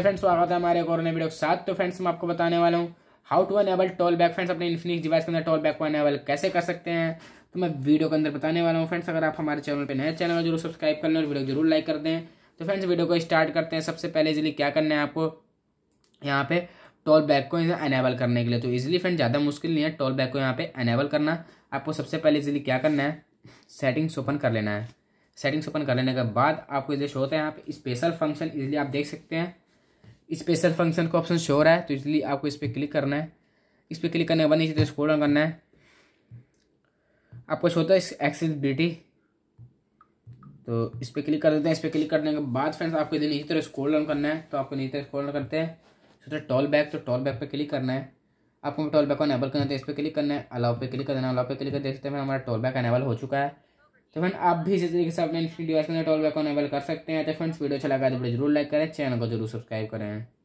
friends स्वागत है हमारे और नए वीडियो के साथ तो फ्रेंड्स मैं आपको बताने वाला हूँ how to enable talk back friends अपने इन्फिनिक्स डिवाइस के अंदर टॉल बैक को अनेबल कैसे कर सकते हैं तो मैं वीडियो के अंदर बताने वाला हूँ फ्रेंड्स अगर आप हमारे चैनल पर नए चैनल जरूर सब्सक्राइब कर लें और वीडियो जरूर लाइक कर दें तो फ्रेंड्स वीडियो को स्टार्ट करते हैं सबसे पहले इजिली क्या करना है आपको यहाँ पे टॉल बैक को अनेबल करने के लिए तो इजिली फ्रेंड ज़्यादा मुश्किल नहीं है टॉल बैक को यहाँ पे अनेबल करना आपको सबसे पहले इजिली क्या करना है सेटिंग्स ओपन कर लेना है सेटिंग्स ओपन कर लेने के बाद आपको इजिली शो होता है यहाँ पे स्पेशल फंक्शन इजिली आप देख सकते हैं स्पेशल फंक्शन का ऑप्शन शो रहा है तो इसलिए आपको इस पर क्लिक करना है इस पर क्लिक करने के बाद नीचे स्क्रॉल डाउन करना है आपको छोटा होता है एक्सेसिबिलिटी तो इस पर क्लिक कर देते हैं इस पर क्लिक करने के बाद फ्रेंड्स आपको इधर नीचे तरह स्क्रॉल डाउन करना है तो आपको नीचे तरह स्क्रॉल डाउन करते हैं सोचा टॉल बैक तो टॉल बैक पर क्लिक करना है आपको टॉल बैक को अनेबल करना है तो इस पर क्लिक करना है अलाउ पे क्लिक कर देना अलाउ पे क्लिक कर देखते हैं हमारा टॉल बैक अनेबल हो चुका है तो फ्रेंड आप भी इसी तरीके से अपने डिवाइस के बैक ऑनेबल कर सकते हैं तो फ्रेंड्स वीडियो अच्छा लगा तो जरूर लाइक करें चैनल को जरूर सब्सक्राइब करें